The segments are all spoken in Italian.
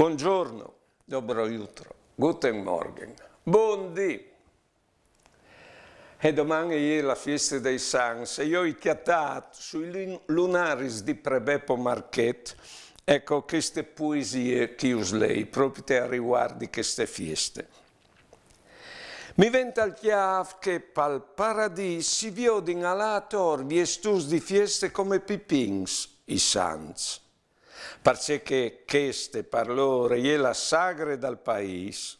Buongiorno, dobro jutro, guten morgen, buon dì. E domani è la festa dei Sans e io ho chiatato sui lunaris di Prebeppo Marchet ecco queste poesie che uslei proprio a riguardo di queste feste. Mi venta il chiaf che pal paradis si viodin alla torvi e stus di feste come pipins, i Sans perché queste parole è la sagre del paese,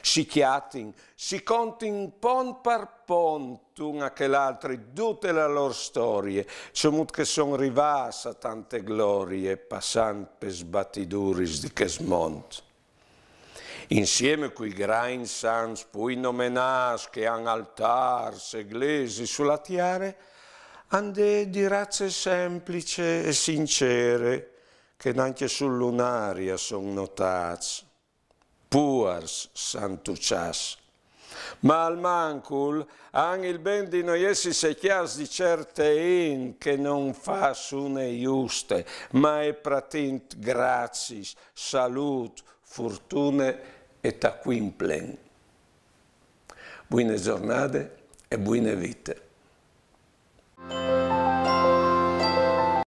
si chiatin, si contin pon par pon una che l'altra tutte le loro storie, c'è che son rivasa tante glorie, passant per sbattiduris di che Insieme coi grain sans, pui nomenas che han altars, eglesi sulla tiare, ande di razze semplice e sincere, che anche sull'unaria son notati, puars santucias. Ma al mancul, han il ben di noi essi se di certe in che non fa sune giuste, ma è pratint gratis, salut, fortune e taquimplen. Buone giornate e buone vite.